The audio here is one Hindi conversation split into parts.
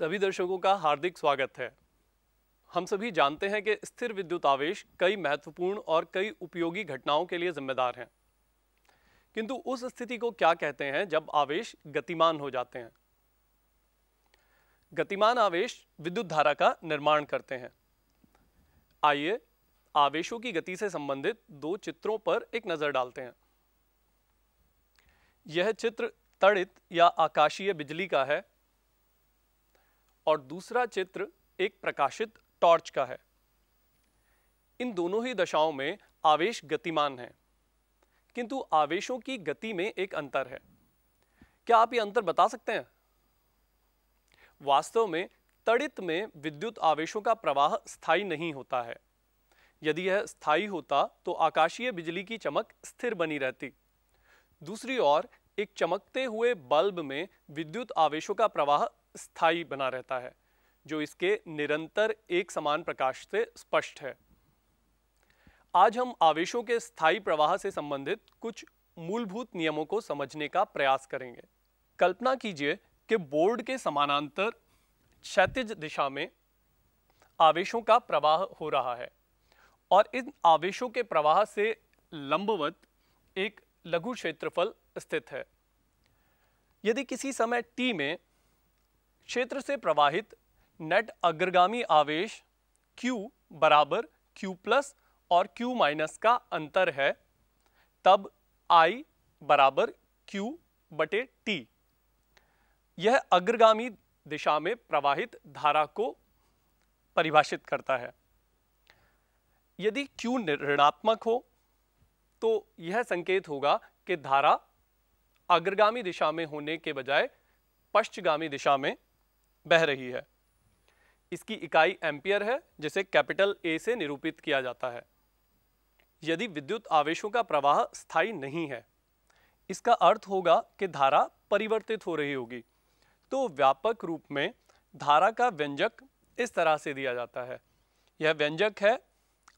सभी दर्शकों का हार्दिक स्वागत है हम सभी जानते हैं कि स्थिर विद्युत आवेश कई महत्वपूर्ण और कई उपयोगी घटनाओं के लिए जिम्मेदार हैं किंतु उस स्थिति को क्या कहते हैं जब आवेश गतिमान हो जाते हैं गतिमान आवेश विद्युत धारा का निर्माण करते हैं आइए आवेशों की गति से संबंधित दो चित्रों पर एक नज़र डालते हैं यह चित्र तड़ित या आकाशीय बिजली का है और दूसरा चित्र एक प्रकाशित टॉर्च का है इन दोनों ही दशाओं में आवेश गतिमान है किंतु आवेशों की गति में एक अंतर है क्या आप ये अंतर बता सकते हैं वास्तव में तड़ित में विद्युत आवेशों का प्रवाह स्थायी नहीं होता है यदि यह स्थायी होता तो आकाशीय बिजली की चमक स्थिर बनी रहती दूसरी ओर एक चमकते हुए बल्ब में विद्युत आवेशों का प्रवाह स्थायी बना रहता है जो इसके निरंतर एक समान प्रकाश से स्पष्ट है आज हम आवेशों के स्थायी प्रवाह से संबंधित कुछ मूलभूत नियमों को समझने का प्रयास करेंगे कल्पना कीजिए कि बोर्ड के समानांतर क्षतिज दिशा में आवेशों का प्रवाह हो रहा है और इन आवेशों के प्रवाह से लंबवत एक लघु क्षेत्रफल स्थित है यदि किसी समय टी में क्षेत्र से प्रवाहित नेट अग्रगामी आवेश Q बराबर Q प्लस और Q माइनस का अंतर है तब I बराबर Q बटे T यह अग्रगामी दिशा में प्रवाहित धारा को परिभाषित करता है यदि Q ऋणात्मक हो तो यह संकेत होगा कि धारा अग्रगामी दिशा में होने के बजाय पश्चगामी दिशा में बह रही है इसकी इकाई एम्पियर है जिसे कैपिटल ए से निरूपित किया जाता है यदि विद्युत आवेशों का प्रवाह स्थायी नहीं है इसका अर्थ होगा कि धारा परिवर्तित हो रही होगी तो व्यापक रूप में धारा का व्यंजक इस तरह से दिया जाता है यह व्यंजक है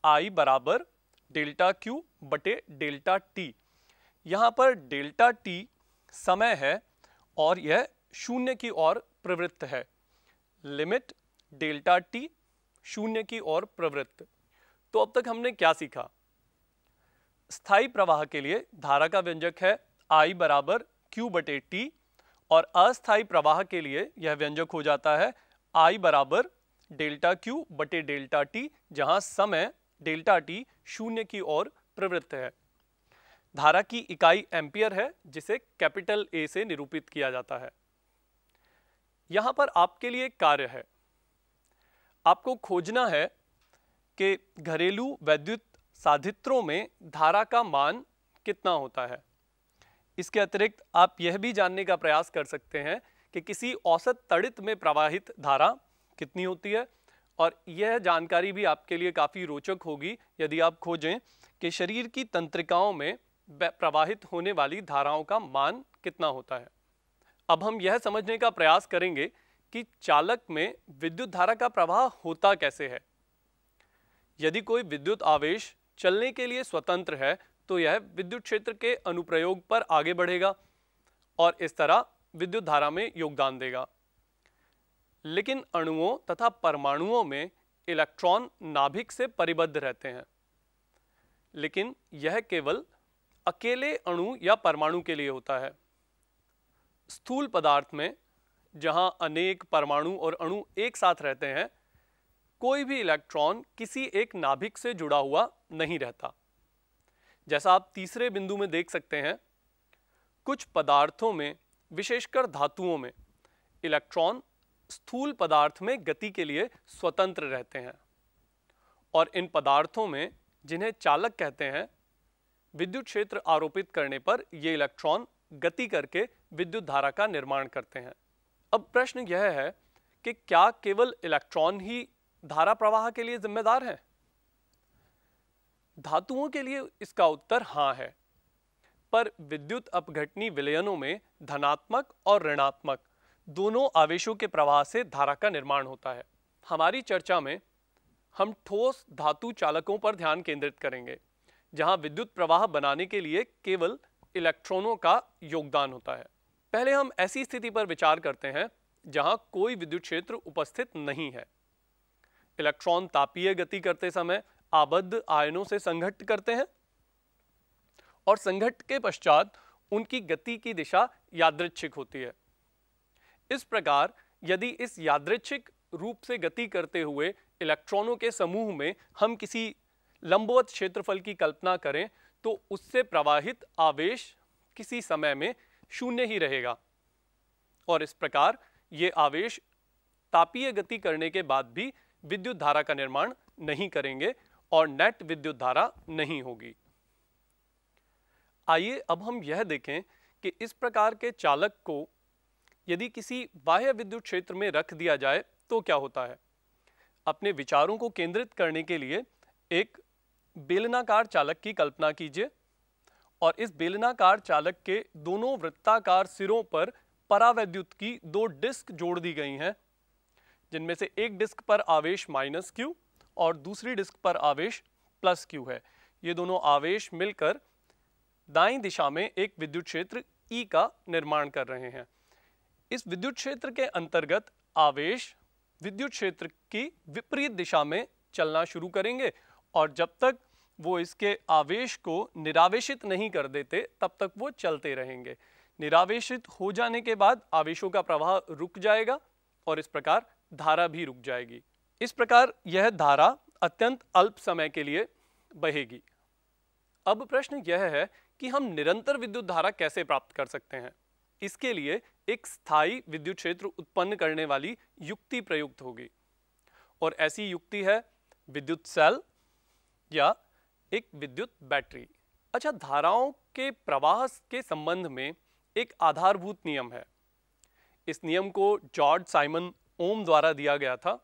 आई बराबर डेल्टा क्यू बटे डेल्टा टी यहाँ पर डेल्टा टी समय है और यह शून्य की ओर प्रवृत्त है लिमिट डेल्टा टी शून्य की ओर प्रवृत्त तो अब तक हमने क्या सीखा स्थाई प्रवाह के लिए धारा का व्यंजक है आई बराबर क्यू बटे टी और अस्थाई प्रवाह के लिए यह व्यंजक हो जाता है आई बराबर डेल्टा क्यू बटे डेल्टा टी जहां समय डेल्टा टी शून्य की ओर प्रवृत्त है धारा की इकाई एम्पियर है जिसे कैपिटल ए से निरूपित किया जाता है यहां पर आपके लिए एक कार्य है आपको खोजना है कि घरेलू वैद्युत साधित्रों में धारा का मान कितना होता है इसके अतिरिक्त आप यह भी जानने का प्रयास कर सकते हैं कि किसी औसत तड़ित में प्रवाहित धारा कितनी होती है और यह जानकारी भी आपके लिए काफ़ी रोचक होगी यदि आप खोजें कि शरीर की तंत्रिकाओं में प्रवाहित होने वाली धाराओं का मान कितना होता है अब हम यह समझने का प्रयास करेंगे कि चालक में विद्युत धारा का प्रवाह होता कैसे है यदि कोई विद्युत आवेश चलने के लिए स्वतंत्र है तो यह विद्युत क्षेत्र के अनुप्रयोग पर आगे बढ़ेगा और इस तरह विद्युत धारा में योगदान देगा लेकिन अणुओं तथा परमाणुओं में इलेक्ट्रॉन नाभिक से परिबद्ध रहते हैं लेकिन यह केवल अकेले अणु या परमाणु के लिए होता है स्थूल पदार्थ में जहां अनेक परमाणु और अणु एक साथ रहते हैं कोई भी इलेक्ट्रॉन किसी एक नाभिक से जुड़ा हुआ नहीं रहता जैसा आप तीसरे बिंदु में देख सकते हैं कुछ पदार्थों में विशेषकर धातुओं में इलेक्ट्रॉन स्थूल पदार्थ में गति के लिए स्वतंत्र रहते हैं और इन पदार्थों में जिन्हें चालक कहते हैं विद्युत क्षेत्र आरोपित करने पर ये इलेक्ट्रॉन गति करके विद्युत धारा का निर्माण करते हैं अब प्रश्न यह है कि क्या केवल इलेक्ट्रॉन ही धारा प्रवाह के लिए जिम्मेदार है धातुओं के लिए इसका उत्तर हाँ है पर विद्युत अपघटनी विलयनों में धनात्मक और ऋणात्मक दोनों आवेशों के प्रवाह से धारा का निर्माण होता है हमारी चर्चा में हम ठोस धातु चालकों पर ध्यान केंद्रित करेंगे जहां विद्युत प्रवाह बनाने के लिए केवल इलेक्ट्रॉनों का योगदान होता है पहले हम ऐसी स्थिति पर विचार करते हैं जहां कोई विद्युत क्षेत्र उपस्थित नहीं है इलेक्ट्रॉन तापीय गति करते समय आबद्ध आयनों से संघट करते हैं और संघट के पश्चात उनकी गति की दिशा यादृच्छिक होती है इस प्रकार यदि इस यादृच्छिक रूप से गति करते हुए इलेक्ट्रॉनों के समूह में हम किसी लंबवत क्षेत्रफल की कल्पना करें तो उससे प्रवाहित आवेश किसी समय में शून्य ही रहेगा और इस प्रकार ये आवेश तापीय गति करने के बाद भी विद्युत धारा का निर्माण नहीं करेंगे और नेट विद्युत धारा नहीं होगी आइए अब हम यह देखें कि इस प्रकार के चालक को यदि किसी बाह्य विद्युत क्षेत्र में रख दिया जाए तो क्या होता है अपने विचारों को केंद्रित करने के लिए एक बेलनाकार चालक की कल्पना कीजिए और इस बेलनाकार चालक के दोनों वृत्ताकार सिरों पर परावैद्युत की दो डिस्क जोड़ दी गई हैं जिनमें से एक डिस्क पर आवेश माइनस क्यू और दूसरी डिस्क पर आवेश प्लस क्यू है ये दोनों आवेश मिलकर दाई दिशा में एक विद्युत क्षेत्र ई e का निर्माण कर रहे हैं इस विद्युत क्षेत्र के अंतर्गत आवेश विद्युत क्षेत्र की विपरीत दिशा में चलना शुरू करेंगे और जब तक वो इसके आवेश को निरावेशित नहीं कर देते तब तक वो चलते रहेंगे निरावेशित हो जाने के बाद आवेशों का प्रवाह रुक जाएगा और इस प्रकार धारा भी रुक जाएगी इस प्रकार यह धारा अत्यंत अल्प समय के लिए बहेगी अब प्रश्न यह है कि हम निरंतर विद्युत धारा कैसे प्राप्त कर सकते हैं इसके लिए एक स्थायी विद्युत क्षेत्र उत्पन्न करने वाली युक्ति प्रयुक्त होगी और ऐसी युक्ति है विद्युत सेल या एक विद्युत बैटरी अच्छा धाराओं के प्रवाह के संबंध में एक आधारभूत नियम है इस नियम को जॉर्ज साइमन ओम द्वारा दिया गया था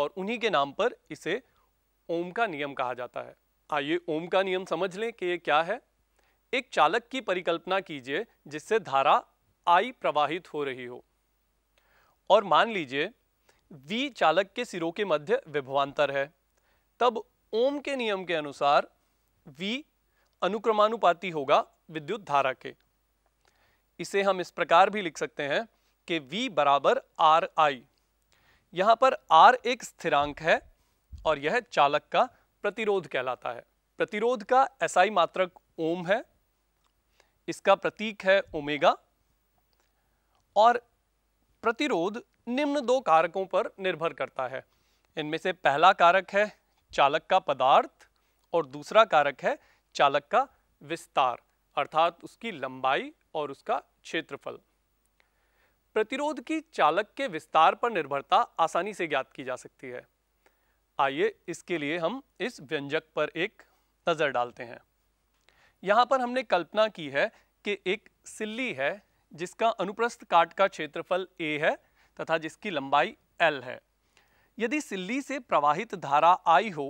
और उन्हीं के नाम पर इसे ओम का नियम कहा जाता है आइए ओम का नियम समझ लें कि ये क्या है एक चालक की परिकल्पना कीजिए जिससे धारा आई प्रवाहित हो रही हो और मान लीजिए वी चालक के सिरों के मध्य विभवांतर है तब ओम के नियम के अनुसार V अनुक्रमानुपाति होगा विद्युत धारा के इसे हम इस प्रकार भी लिख सकते हैं कि V बराबर आर आई यहां पर R एक स्थिरांक है और यह चालक का प्रतिरोध कहलाता है प्रतिरोध का एसआई मात्रक ओम है इसका प्रतीक है ओमेगा और प्रतिरोध निम्न दो कारकों पर निर्भर करता है इनमें से पहला कारक है चालक का पदार्थ और दूसरा कारक है चालक का विस्तार अर्थात उसकी लंबाई और उसका क्षेत्रफल प्रतिरोध की चालक के विस्तार पर निर्भरता आसानी से ज्ञात की जा सकती है आइए इसके लिए हम इस व्यंजक पर एक नज़र डालते हैं यहां पर हमने कल्पना की है कि एक सिल्ली है जिसका अनुप्रस्थ काट का क्षेत्रफल ए है तथा जिसकी लंबाई एल है यदि सिल्ली से प्रवाहित धारा आई हो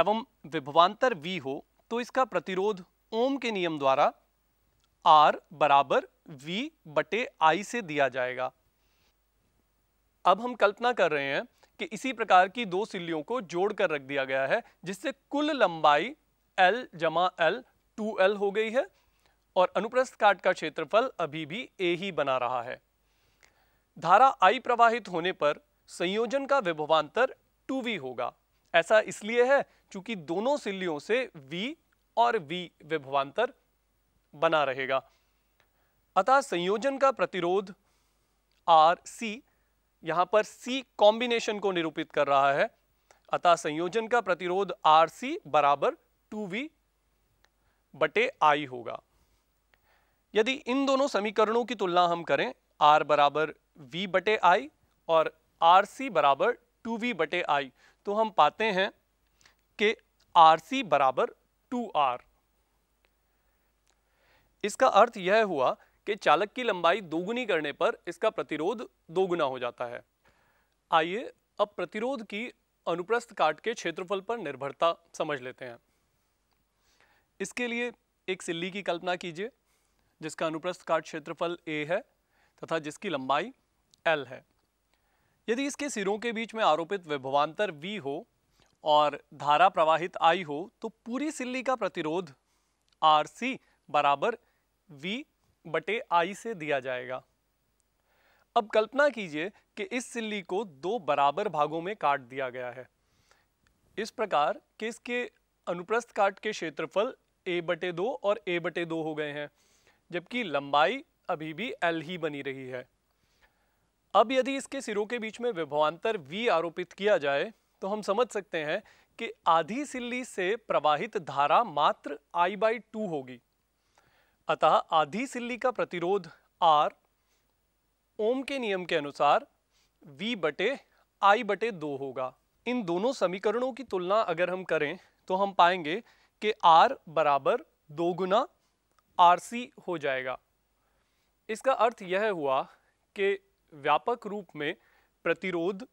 एवं विभवांतर वी हो तो इसका प्रतिरोध ओम के नियम द्वारा आर बराबर वी बटे आई से दिया जाएगा अब हम कल्पना कर रहे हैं कि इसी प्रकार की दो सिल्लियों को जोड़कर रख दिया गया है जिससे कुल लंबाई एल जमा एल टू एल हो गई है और अनुप्रस्थ काट का क्षेत्रफल अभी भी ए ही बना रहा है धारा आई प्रवाहित होने पर संयोजन का विभवांतर 2v होगा ऐसा इसलिए है क्योंकि दोनों सिल्लियों से v और v विभवांतर बना रहेगा अतः संयोजन का प्रतिरोध आर सी यहां पर सी कॉम्बिनेशन को निरूपित कर रहा है अतः संयोजन का प्रतिरोध आर सी बराबर टू वी बटे आई होगा यदि इन दोनों समीकरणों की तुलना हम करें आर बराबर वी बटे आई और आर सी बराबर टू वी बटे आई तो हम पाते हैं कि आर सी बराबर टू आर इसका अर्थ यह हुआ कि चालक की लंबाई दोगुनी करने पर इसका प्रतिरोध दोगुना हो जाता है आइए अब प्रतिरोध की अनुप्रस्थ काट के क्षेत्रफल पर निर्भरता समझ लेते हैं इसके लिए एक सिल्ली की कल्पना कीजिए जिसका अनुप्रस्थ काट क्षेत्रफल ए है तथा जिसकी लंबाई एल है यदि इसके सिरों के बीच में आरोपित विभवांतर वी हो और धारा प्रवाहित आई हो तो पूरी सिल्ली का प्रतिरोध आर सी बराबर वी बटे आई से दिया जाएगा अब कल्पना कीजिए कि इस सिल्ली को दो बराबर भागों में काट दिया गया है इस प्रकार कि इसके अनुप्रस्थ काट के क्षेत्रफल ए बटे दो और ए बटे दो हो गए हैं जबकि लंबाई अभी भी एल ही बनी रही है अब यदि इसके सिरों के बीच में विभवांतर v आरोपित किया जाए तो हम समझ सकते हैं कि आधी सिल्ली से प्रवाहित धारा मात्र i बाई टू होगी अतः आधी सिल्ली का प्रतिरोध r ओम के नियम के अनुसार v बटे आई बटे दो होगा इन दोनों समीकरणों की तुलना अगर हम करें तो हम पाएंगे कि R बराबर दो गुना आर हो जाएगा इसका अर्थ यह हुआ कि व्यापक रूप में प्रतिरोध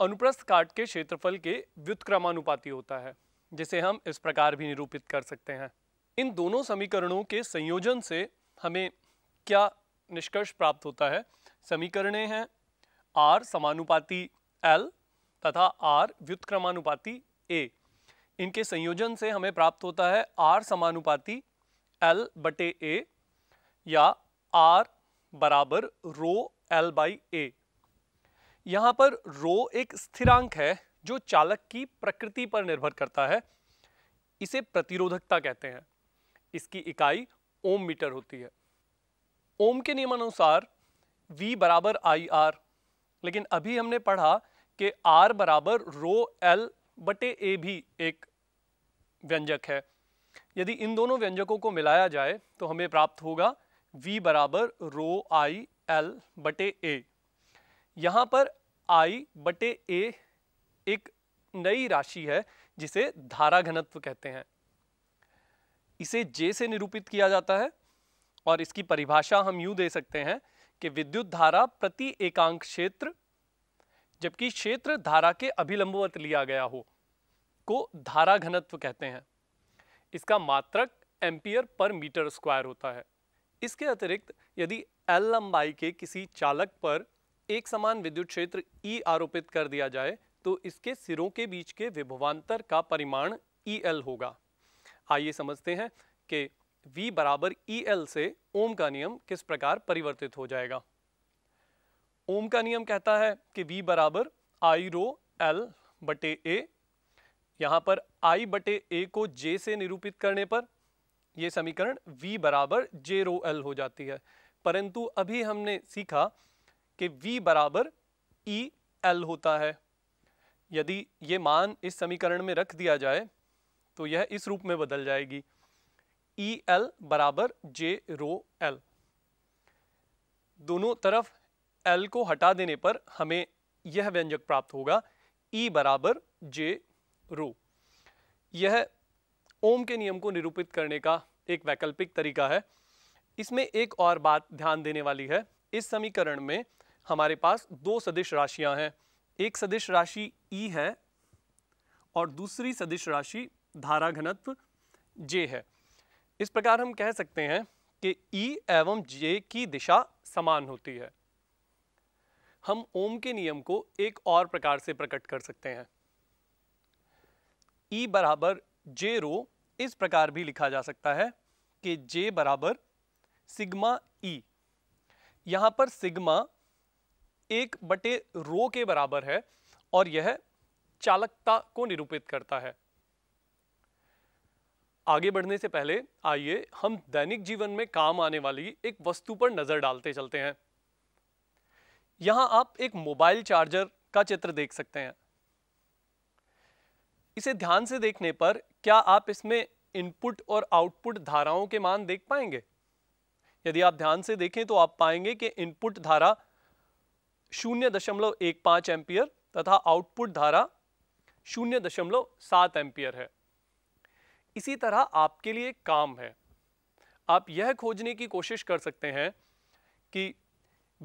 अनुप्रस्थ काट के क्षेत्रफल के व्युत्क्रमानुपाती होता है जिसे हम इस प्रकार भी निरूपित कर सकते हैं इन दोनों समीकरणों के संयोजन से हमें क्या निष्कर्ष प्राप्त होता है समीकरणें हैं आर समानुपाती एल तथा आर व्युत्क्रमानुपाती ए इनके संयोजन से हमें प्राप्त होता है आर समानुपाती एल बटे ए या आर बराबर रो एल बाई ए यहाँ पर रो एक स्थिरांक है जो चालक की प्रकृति पर निर्भर करता है इसे प्रतिरोधकता कहते हैं इसकी इकाई ओम मीटर होती है ओम के नियमानुसार V बराबर आई आर लेकिन अभी हमने पढ़ा कि R बराबर रो एल बटे ए भी एक व्यंजक है यदि इन दोनों व्यंजकों को मिलाया जाए तो हमें प्राप्त होगा v बराबर रो आई एल बटे ए यहाँ पर आई बटे ए एक नई राशि है जिसे धारा घनत्व कहते हैं इसे जे से निरूपित किया जाता है और इसकी परिभाषा हम यूँ दे सकते हैं कि विद्युत धारा प्रति एकांक क्षेत्र जबकि क्षेत्र धारा के अभिलंबवत लिया गया हो को धारा घनत्व कहते हैं इसका मात्रक एम्पियर पर मीटर स्क्वायर होता है इसके अतिरिक्त यदि एल लंबाई के किसी चालक पर एक समान विद्युत क्षेत्र ई e आरोपित कर दिया जाए तो इसके सिरों के बीच के विभवान्तर का परिमाण ई e एल होगा आइए समझते हैं कि V बराबर ई e एल से ओम का नियम किस प्रकार परिवर्तित हो जाएगा ओम का नियम कहता है कि V बराबर आई रो एल बटे ए यहां पर I बटे ए को J से निरूपित करने पर ये समीकरण v बराबर जे रो एल हो जाती है परंतु अभी हमने सीखा कि v बराबर ई e एल होता है यदि ये मान इस समीकरण में रख दिया जाए तो यह इस रूप में बदल जाएगी ई e एल बराबर जे रो एल दोनों तरफ एल को हटा देने पर हमें यह व्यंजक प्राप्त होगा ई e बराबर जे रो यह ओम के नियम को निरूपित करने का एक वैकल्पिक तरीका है इसमें एक और बात ध्यान देने वाली है इस समीकरण में हमारे पास दो सदिश राशियां हैं एक सदिश राशि ई e है और दूसरी सदिश राशि धारा घनत्व जे है इस प्रकार हम कह सकते हैं कि ई e एवं जे की दिशा समान होती है हम ओम के नियम को एक और प्रकार से प्रकट कर सकते हैं ई e बराबर जे रो इस प्रकार भी लिखा जा सकता है कि जे बराबर सिग्मा ई यहां पर सिग्मा एक बटे रो के बराबर है और यह चालकता को निरूपित करता है आगे बढ़ने से पहले आइए हम दैनिक जीवन में काम आने वाली एक वस्तु पर नज़र डालते चलते हैं यहां आप एक मोबाइल चार्जर का चित्र देख सकते हैं इसे ध्यान से देखने पर क्या आप इसमें इनपुट और आउटपुट धाराओं के मान देख पाएंगे यदि आप ध्यान से देखें तो आप पाएंगे कि इनपुट धारा शून्य दशमलव एक पांच एम्पियर तथा आउटपुट धारा शून्य दशमलव सात एम्पियर है इसी तरह आपके लिए काम है आप यह खोजने की कोशिश कर सकते हैं कि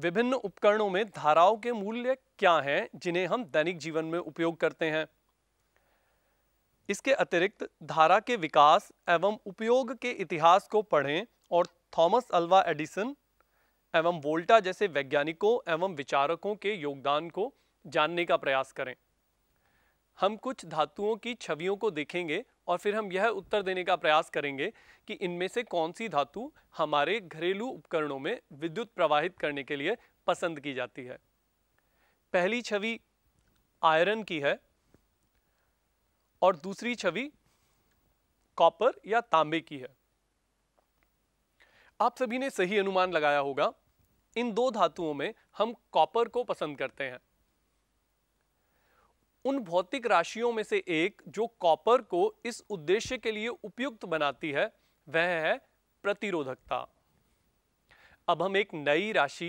विभिन्न उपकरणों में धाराओं के मूल्य क्या हैं जिन्हें हम दैनिक जीवन में उपयोग करते हैं इसके अतिरिक्त धारा के विकास एवं उपयोग के इतिहास को पढ़ें और थॉमस अल्वा एडिसन एवं वोल्टा जैसे वैज्ञानिकों एवं विचारकों के योगदान को जानने का प्रयास करें हम कुछ धातुओं की छवियों को देखेंगे और फिर हम यह उत्तर देने का प्रयास करेंगे कि इनमें से कौन सी धातु हमारे घरेलू उपकरणों में विद्युत प्रवाहित करने के लिए पसंद की जाती है पहली छवि आयरन की है और दूसरी छवि कॉपर या तांबे की है आप सभी ने सही अनुमान लगाया होगा इन दो धातुओं में हम कॉपर को पसंद करते हैं उन भौतिक राशियों में से एक जो कॉपर को इस उद्देश्य के लिए उपयुक्त बनाती है वह है प्रतिरोधकता अब हम एक नई राशि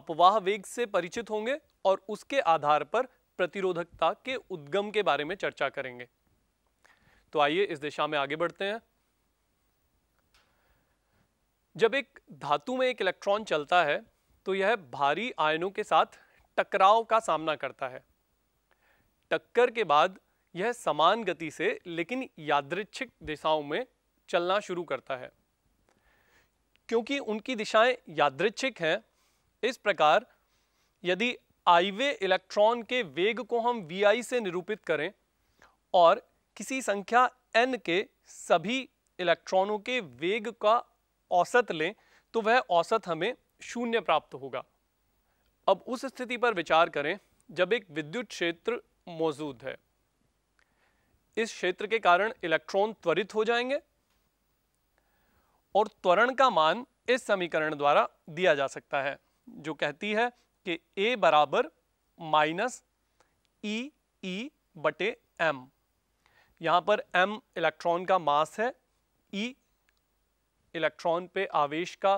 अपवाह वेग से परिचित होंगे और उसके आधार पर प्रतिरोधकता के उद्गम के बारे में चर्चा करेंगे तो आइए इस दिशा में आगे बढ़ते हैं जब एक धातु में एक इलेक्ट्रॉन चलता है तो यह भारी आयनों के साथ टकराव का सामना करता है टक्कर के बाद यह समान गति से लेकिन यादृच्छिक दिशाओं में चलना शुरू करता है क्योंकि उनकी दिशाएं यादृच्छिक हैं इस प्रकार यदि आईवे इलेक्ट्रॉन के वेग को हम वी आई से निरूपित करें और किसी संख्या एन के सभी इलेक्ट्रॉनों के वेग का औसत लें तो वह औसत हमें शून्य प्राप्त होगा अब उस स्थिति पर विचार करें जब एक विद्युत क्षेत्र मौजूद है इस क्षेत्र के कारण इलेक्ट्रॉन त्वरित हो जाएंगे और त्वरण का मान इस समीकरण द्वारा दिया जा सकता है जो कहती है कि ए बराबर minus E e E e बटे एम यहाँ पर m इलेक्ट्रॉन का मास है e इलेक्ट्रॉन पे आवेश का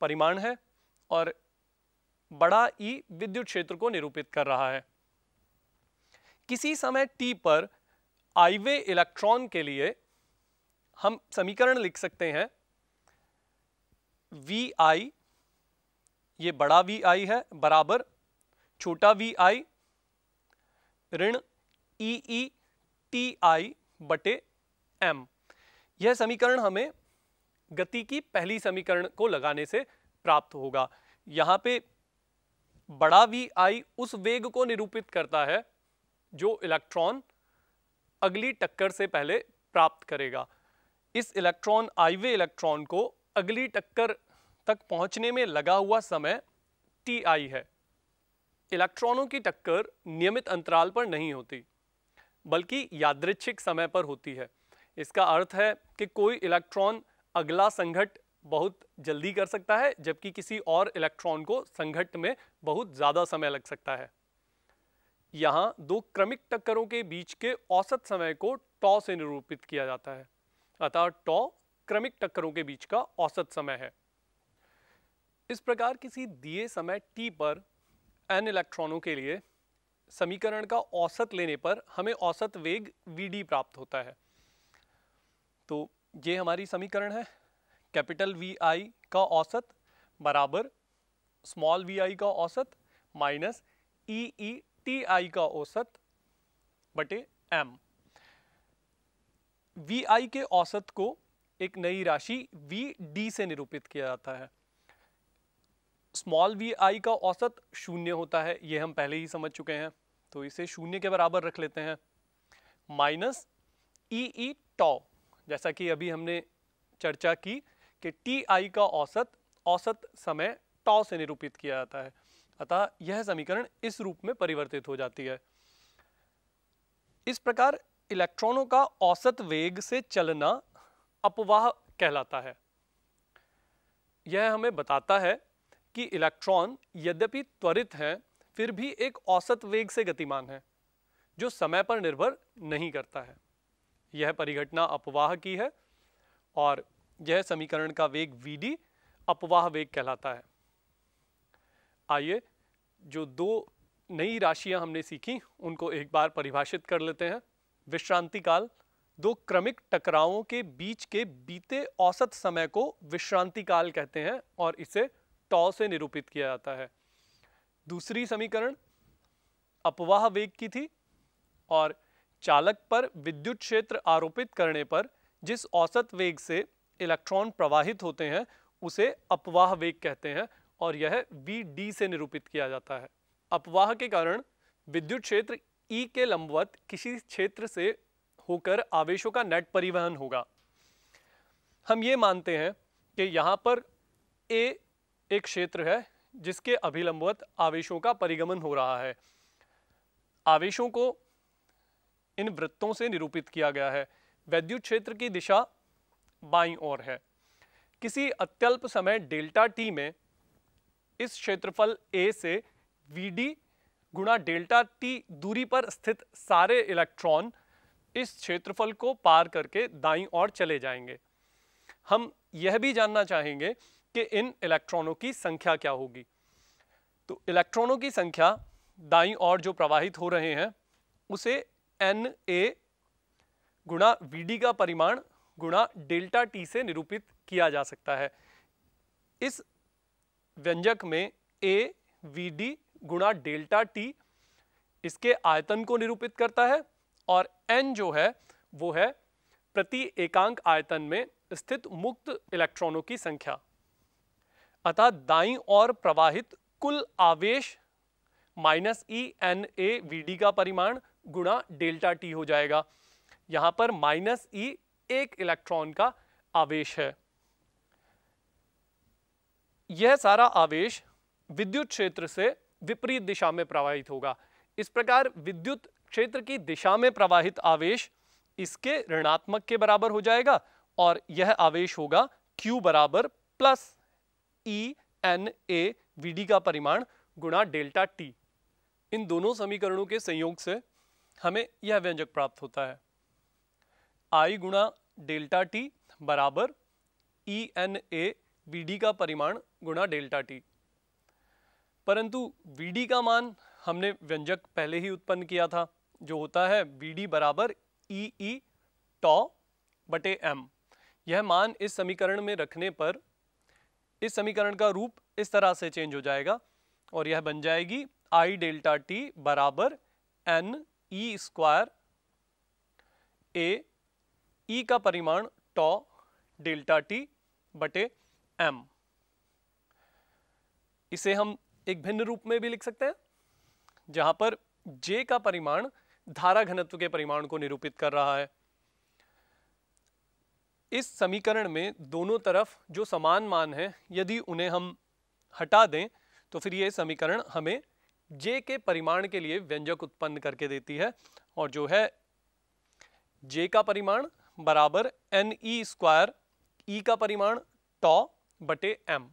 परिमाण है और बड़ा E विद्युत क्षेत्र को निरूपित कर रहा है किसी समय t पर आईवे इलेक्ट्रॉन के लिए हम समीकरण लिख सकते हैं वी आई ये बड़ा वी आई है बराबर छोटा वी आई ऋण ई ई टी आई बटे एम यह समीकरण हमें गति की पहली समीकरण को लगाने से प्राप्त होगा यहाँ पे बड़ा वी आई उस वेग को निरूपित करता है जो इलेक्ट्रॉन अगली टक्कर से पहले प्राप्त करेगा इस इलेक्ट्रॉन आईवे इलेक्ट्रॉन को अगली टक्कर तक पहुंचने में लगा हुआ समय टी आई है इलेक्ट्रॉनों की टक्कर नियमित अंतराल पर नहीं होती बल्कि यादृच्छिक समय पर होती है इसका अर्थ है कि कोई इलेक्ट्रॉन अगला संघट बहुत जल्दी कर सकता है जबकि किसी और इलेक्ट्रॉन को संघट में बहुत ज़्यादा समय लग सकता है यहाँ दो क्रमिक टक्करों के बीच के औसत समय को टॉ से निरूपित किया जाता है अतः टॉ क्रमिक टक्करों के बीच का औसत समय है इस प्रकार किसी दिए समय टी पर एन इलेक्ट्रॉनों के लिए समीकरण का औसत लेने पर हमें औसत वेग वी प्राप्त होता है तो ये हमारी समीकरण है कैपिटल वी आई का औसत बराबर स्मॉल वी आई का औसत minus E E T I का औसत बटे एम वी आई के औसत को एक नई राशि वी डी से निरूपित किया जाता है स्मॉल वी आई का औसत शून्य होता है ये हम पहले ही समझ चुके हैं तो इसे शून्य के बराबर रख लेते हैं माइनस ई ई टॉ जैसा कि अभी हमने चर्चा की कि टी आई का औसत औसत समय टॉ से निरूपित किया जाता है अतः यह समीकरण इस रूप में परिवर्तित हो जाती है इस प्रकार इलेक्ट्रॉनों का औसत वेग से चलना अपवाह कहलाता है यह हमें बताता है कि इलेक्ट्रॉन यद्यपि त्वरित हैं फिर भी एक औसत वेग से गतिमान है जो समय पर निर्भर नहीं करता है यह परिघटना अपवाह की है और यह समीकरण का वेग vd अपवाह वेग कहलाता है आइए जो दो नई राशियां हमने सीखी उनको एक बार परिभाषित कर लेते हैं विश्रांति काल दो क्रमिक टकरावों के बीच के बीते औसत समय को विश्रांति काल कहते हैं और इसे टॉ से निरूपित किया जाता है दूसरी समीकरण अपवाह वेग की थी और चालक पर विद्युत क्षेत्र आरोपित करने पर जिस औसत वेग से इलेक्ट्रॉन प्रवाहित होते हैं उसे अपवाह वेग कहते हैं और यह वी डी से निरूपित किया जाता है अपवाह के कारण विद्युत क्षेत्र ई e के लंबवत किसी क्षेत्र से होकर आवेशों का नेट परिवहन होगा हम ये मानते हैं कि यहाँ पर ए एक क्षेत्र है जिसके अभिलंबवत आवेशों का परिगमन हो रहा है आवेशों को इन वृत्तों से निरूपित किया गया है वैद्युत क्षेत्र की दिशा बाई ओर है किसी अत्यल्प समय डेल्टा टी में इस क्षेत्रफल ए से वी डी गुणा डेल्टा टी दूरी पर स्थित सारे इलेक्ट्रॉन इस क्षेत्रफल को पार करके दाई और चले जाएंगे हम यह भी जानना चाहेंगे कि इन इलेक्ट्रॉनों की संख्या क्या होगी तो इलेक्ट्रॉनों की संख्या दाई और जो प्रवाहित हो रहे हैं उसे एन ए गुणा वी का परिमाण गुणा डेल्टा टी से निरूपित किया जा सकता है इस व्यंजक में ए वी डी गुणा डेल्टा टी इसके आयतन को निरूपित करता है और एन जो है वो है प्रति एकांक आयतन में स्थित मुक्त इलेक्ट्रॉनों की संख्या अतः दाई और प्रवाहित कुल आवेश minus E N A V D का परिमाण गुणा डेल्टा टी हो जाएगा यहां पर माइनस ई e एक इलेक्ट्रॉन का आवेश है यह सारा आवेश विद्युत क्षेत्र से विपरीत दिशा में प्रवाहित होगा इस प्रकार विद्युत क्षेत्र की दिशा में प्रवाहित आवेश इसके ऋणात्मक के बराबर हो जाएगा और यह आवेश होगा Q बराबर plus E N A V D का परिमाण गुणा डेल्टा टी इन दोनों समीकरणों के संयोग से हमें यह व्यंजक प्राप्त होता है आई गुणा डेल्टा टी बराबर E N A V D का परिमाण गुणा डेल्टा टी परंतु वी डी का मान हमने व्यंजक पहले ही उत्पन्न किया था जो होता है वी डी बराबर ई ई टॉ बटे एम यह मान इस समीकरण में रखने पर इस समीकरण का रूप इस तरह से चेंज हो जाएगा और यह बन जाएगी आई डेल्टा टी बराबर N E square A E का परिमाण टॉ डेल्टा टी बटे एम इसे हम एक भिन्न रूप में भी लिख सकते हैं जहां पर जे का परिमाण धारा घनत्व के परिमाण को निरूपित कर रहा है इस समीकरण में दोनों तरफ जो समान मान है यदि उन्हें हम हटा दें तो फिर ये समीकरण हमें जे के परिमाण के लिए व्यंजक उत्पन्न करके देती है और जो है जे का परिमाण बराबर एन ई स्क्वायर ई का परिमाण टॉ बटे एम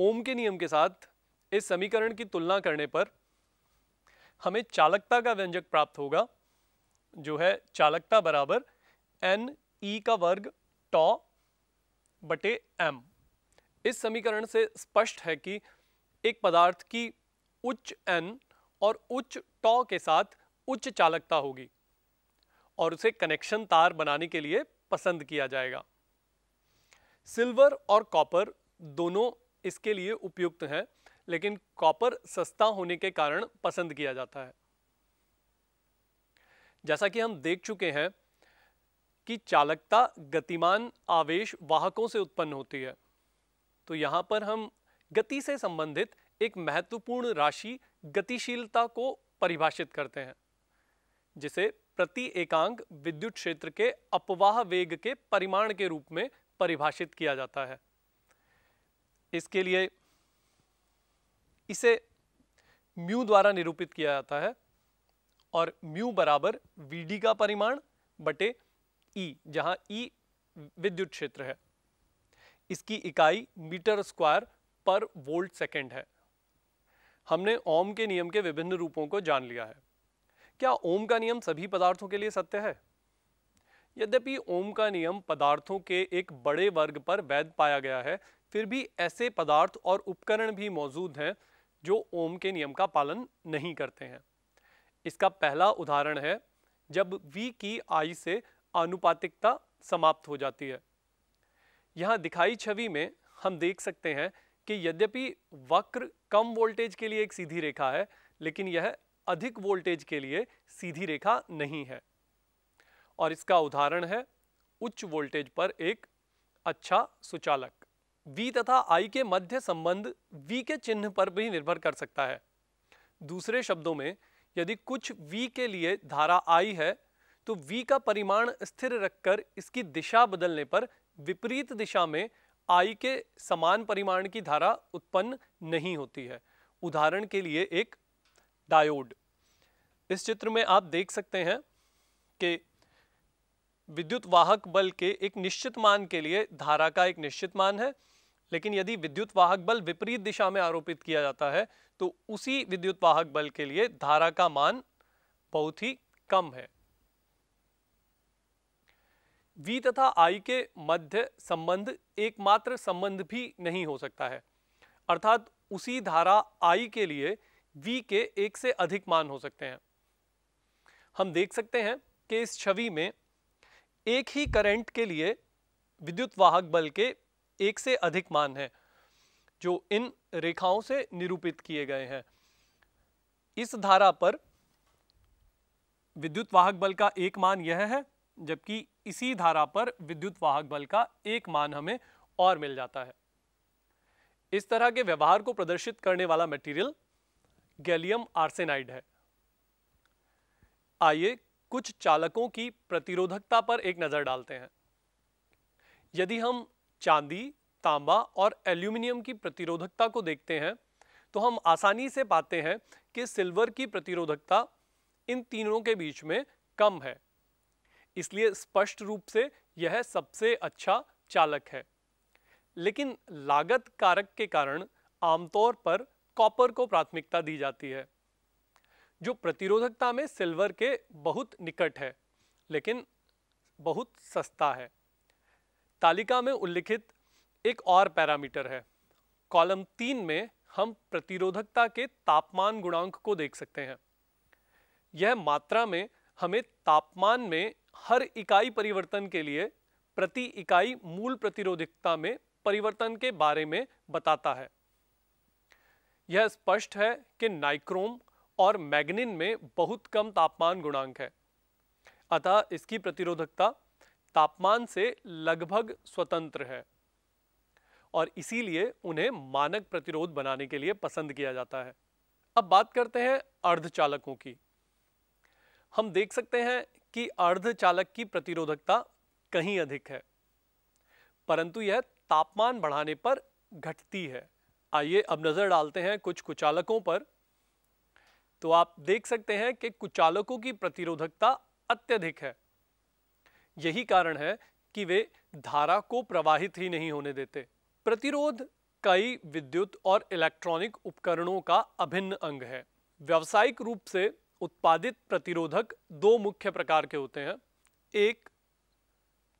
ओम के नियम के साथ इस समीकरण की तुलना करने पर हमें चालकता का व्यंजक प्राप्त होगा जो है चालकता बराबर एन ई e का वर्ग टॉ बटे एम इस समीकरण से स्पष्ट है कि एक पदार्थ की उच्च एन और उच्च टॉ के साथ उच्च चालकता होगी और उसे कनेक्शन तार बनाने के लिए पसंद किया जाएगा सिल्वर और कॉपर दोनों इसके लिए उपयुक्त हैं लेकिन कॉपर सस्ता होने के कारण पसंद किया जाता है जैसा कि हम देख चुके हैं कि चालकता गतिमान आवेश वाहकों से उत्पन्न होती है तो यहाँ पर हम गति से संबंधित एक महत्वपूर्ण राशि गतिशीलता को परिभाषित करते हैं जिसे प्रति एकांक विद्युत क्षेत्र के अपवाह वेग के परिमाण के रूप में परिभाषित किया जाता है इसके लिए इसे म्यू द्वारा निरूपित किया जाता है और म्यू बराबर वी का परिमाण बटे ई e, जहां ई e विद्युत क्षेत्र है इसकी इकाई मीटर स्क्वायर पर वोल्ट सेकंड है हमने ओम के नियम के विभिन्न रूपों को जान लिया है क्या ओम का नियम सभी पदार्थों के लिए सत्य है यद्यपि ओम का नियम पदार्थों के एक बड़े वर्ग पर वैध पाया गया है फिर भी ऐसे पदार्थ और उपकरण भी मौजूद हैं जो ओम के नियम का पालन नहीं करते हैं इसका पहला उदाहरण है जब V की I से आनुपातिकता समाप्त हो जाती है यहाँ दिखाई छवि में हम देख सकते हैं कि यद्यपि वक्र कम वोल्टेज के लिए एक सीधी रेखा है लेकिन यह अधिक वोल्टेज के लिए सीधी रेखा नहीं है और इसका उदाहरण है उच्च वोल्टेज पर एक अच्छा सुचालक V तथा I के मध्य संबंध V के चिन्ह पर भी निर्भर कर सकता है दूसरे शब्दों में यदि कुछ V के लिए धारा I है तो v का परिमाण स्थिर रखकर इसकी दिशा बदलने पर विपरीत दिशा में आई के समान परिमाण की धारा उत्पन्न नहीं होती है उदाहरण के लिए एक डायोड इस चित्र में आप देख सकते हैं कि विद्युत वाहक बल के एक निश्चित मान के लिए धारा का एक निश्चित मान है लेकिन यदि विद्युत वाहक बल विपरीत दिशा में आरोपित किया जाता है तो उसी विद्युत वाहक बल के लिए धारा का मान बहुत ही कम है वी तथा आई के मध्य संबंध एकमात्र संबंध भी नहीं हो सकता है अर्थात उसी धारा आई के लिए वी के एक से अधिक मान हो सकते हैं हम देख सकते हैं कि इस छवि में एक ही करंट के लिए विद्युत वाहक बल के एक से अधिक मान हैं जो इन रेखाओं से निरूपित किए गए हैं इस धारा पर विद्युत वाहक बल का एक मान यह है जबकि इसी धारा पर विद्युत वाहक बल का एक मान हमें और मिल जाता है इस तरह के व्यवहार को प्रदर्शित करने वाला मटेरियल गैलियम आर्सेनाइड है आइए कुछ चालकों की प्रतिरोधकता पर एक नज़र डालते हैं यदि हम चांदी तांबा और एल्यूमिनियम की प्रतिरोधकता को देखते हैं तो हम आसानी से पाते हैं कि सिल्वर की प्रतिरोधकता इन तीनों के बीच में कम है इसलिए स्पष्ट रूप से यह सबसे अच्छा चालक है लेकिन लागत कारक के कारण आमतौर पर कॉपर को प्राथमिकता दी जाती है जो प्रतिरोधकता में सिल्वर के बहुत निकट है लेकिन बहुत सस्ता है तालिका में उल्लिखित एक और पैरामीटर है कॉलम तीन में हम प्रतिरोधकता के तापमान गुणांक को देख सकते हैं यह मात्रा में हमें तापमान में हर इकाई परिवर्तन के लिए प्रति इकाई मूल प्रतिरोधकता में परिवर्तन के बारे में बताता है यह स्पष्ट है कि नाइक्रोम और मैग्निन में बहुत कम तापमान गुणांक है अतः इसकी प्रतिरोधकता तापमान से लगभग स्वतंत्र है और इसीलिए उन्हें मानक प्रतिरोध बनाने के लिए पसंद किया जाता है अब बात करते हैं अर्धचालकों की हम देख सकते हैं कि अर्धचालक की प्रतिरोधकता कहीं अधिक है परंतु यह तापमान बढ़ाने पर घटती है आइए अब नज़र डालते हैं कुछ कुचालकों पर तो आप देख सकते हैं कि कुचालकों की प्रतिरोधकता अत्यधिक है यही कारण है कि वे धारा को प्रवाहित ही नहीं होने देते प्रतिरोध कई विद्युत और इलेक्ट्रॉनिक उपकरणों का अभिन्न अंग है व्यावसायिक रूप से उत्पादित प्रतिरोधक दो मुख्य प्रकार के होते हैं एक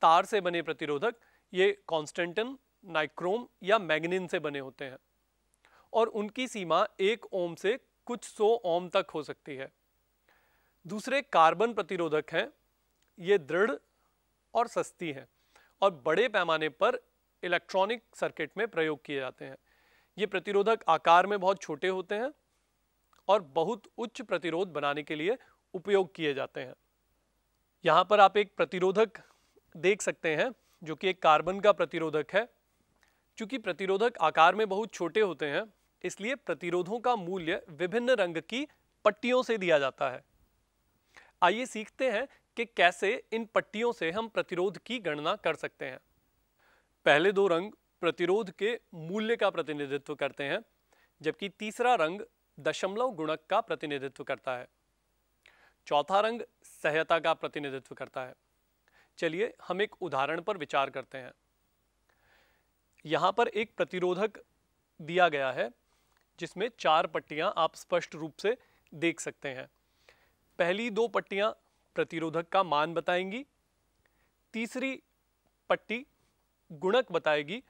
तार से बने प्रतिरोधक ये कॉन्स्टेंटन नाइक्रोम या मैग्निन से बने होते हैं और उनकी सीमा एक ओम से कुछ सौ ओम तक हो सकती है दूसरे कार्बन प्रतिरोधक हैं ये दृढ़ और सस्ती हैं और बड़े पैमाने पर इलेक्ट्रॉनिक सर्किट में प्रयोग किए जाते हैं ये प्रतिरोधक आकार में बहुत छोटे होते हैं और बहुत उच्च प्रतिरोध बनाने के लिए उपयोग किए जाते हैं यहाँ पर आप एक प्रतिरोधक देख सकते हैं जो कि एक कार्बन का प्रतिरोधक है क्योंकि प्रतिरोधक आकार में बहुत छोटे होते हैं इसलिए प्रतिरोधों का मूल्य विभिन्न रंग की पट्टियों से दिया जाता है आइए सीखते हैं कि कैसे इन पट्टियों से हम प्रतिरोध की गणना कर सकते हैं पहले दो रंग प्रतिरोध के मूल्य का प्रतिनिधित्व करते हैं जबकि तीसरा रंग दशमलव गुणक का प्रतिनिधित्व करता है चौथा रंग सहयता का प्रतिनिधित्व करता है चलिए हम एक उदाहरण पर विचार करते हैं यहां पर एक प्रतिरोधक दिया गया है जिसमें चार पट्टियां आप स्पष्ट रूप से देख सकते हैं पहली दो पट्टियां प्रतिरोधक का मान बताएंगी तीसरी पट्टी गुणक बताएगी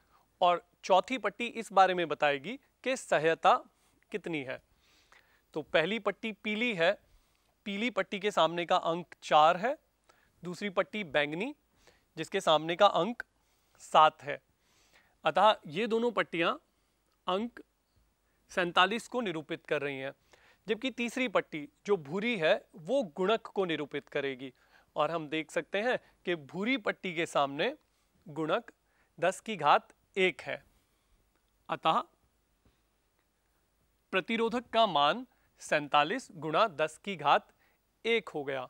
और चौथी पट्टी इस बारे में बताएगी कि सहायता कितनी है तो पहली पट्टी पीली है पीली पट्टी के सामने का अंक चार है दूसरी पट्टी बैंगनी जिसके सामने का अंक सात है अतः ये दोनों पट्टियाँ अंक सैंतालीस को निरूपित कर रही हैं जबकि तीसरी पट्टी जो भूरी है वो गुणक को निरूपित करेगी और हम देख सकते हैं कि भूरी पट्टी के सामने गुणक दस की घात एक है अतः प्रतिरोधक का मान सैंतालीस गुणा दस की घात एक हो गया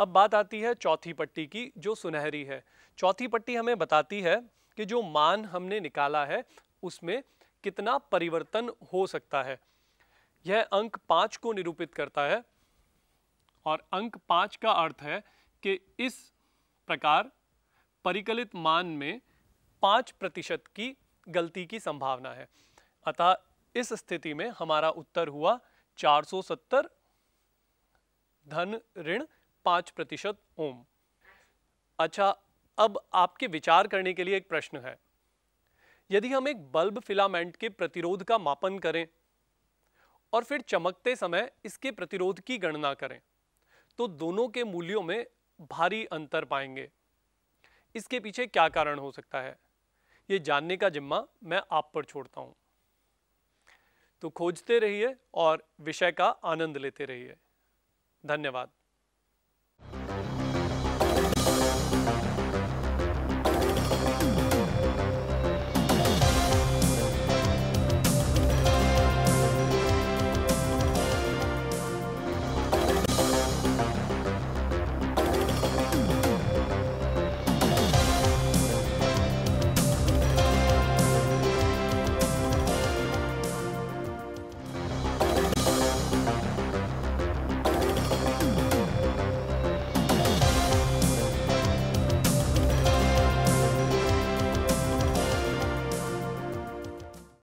अब बात आती है चौथी पट्टी की जो सुनहरी है चौथी पट्टी हमें बताती है कि जो मान हमने निकाला है उसमें कितना परिवर्तन हो सकता है यह अंक पाँच को निरूपित करता है और अंक पाँच का अर्थ है कि इस प्रकार परिकलित मान में पाँच प्रतिशत की गलती की संभावना है अतः इस स्थिति में हमारा उत्तर हुआ 470 धन ऋण पांच प्रतिशत ओम अच्छा अब आपके विचार करने के लिए एक प्रश्न है यदि हम एक बल्ब फिलामेंट के प्रतिरोध का मापन करें और फिर चमकते समय इसके प्रतिरोध की गणना करें तो दोनों के मूल्यों में भारी अंतर पाएंगे इसके पीछे क्या कारण हो सकता है ये जानने का जिम्मा मैं आप पर छोड़ता हूँ तो खोजते रहिए और विषय का आनंद लेते रहिए धन्यवाद